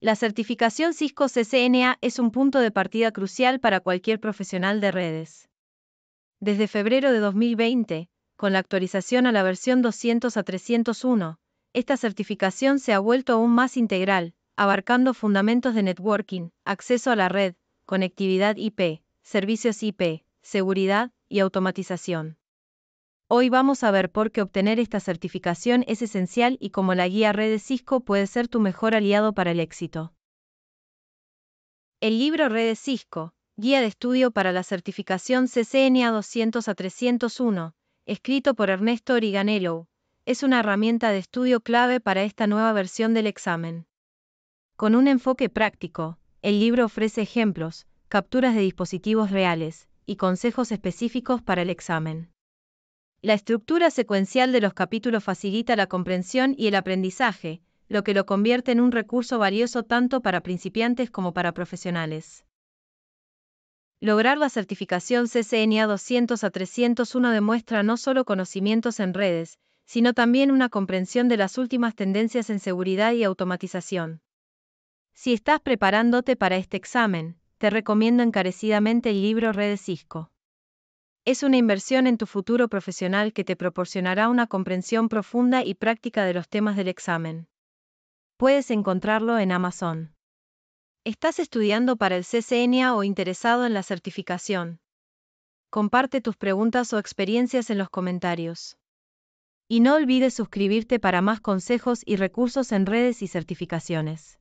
La certificación Cisco CCNA es un punto de partida crucial para cualquier profesional de redes. Desde febrero de 2020, con la actualización a la versión 200 a 301, esta certificación se ha vuelto aún más integral, abarcando fundamentos de networking, acceso a la red, conectividad IP, servicios IP, seguridad y automatización. Hoy vamos a ver por qué obtener esta certificación es esencial y cómo la guía Redes Cisco puede ser tu mejor aliado para el éxito. El libro Redes Cisco, Guía de Estudio para la Certificación CCNA 200 a 301, escrito por Ernesto Origanello, es una herramienta de estudio clave para esta nueva versión del examen. Con un enfoque práctico, el libro ofrece ejemplos, capturas de dispositivos reales y consejos específicos para el examen. La estructura secuencial de los capítulos facilita la comprensión y el aprendizaje, lo que lo convierte en un recurso valioso tanto para principiantes como para profesionales. Lograr la certificación CCNA 200 a 301 demuestra no solo conocimientos en redes, sino también una comprensión de las últimas tendencias en seguridad y automatización. Si estás preparándote para este examen, te recomiendo encarecidamente el libro Redes Cisco. Es una inversión en tu futuro profesional que te proporcionará una comprensión profunda y práctica de los temas del examen. Puedes encontrarlo en Amazon. ¿Estás estudiando para el CCNA o interesado en la certificación? Comparte tus preguntas o experiencias en los comentarios. Y no olvides suscribirte para más consejos y recursos en redes y certificaciones.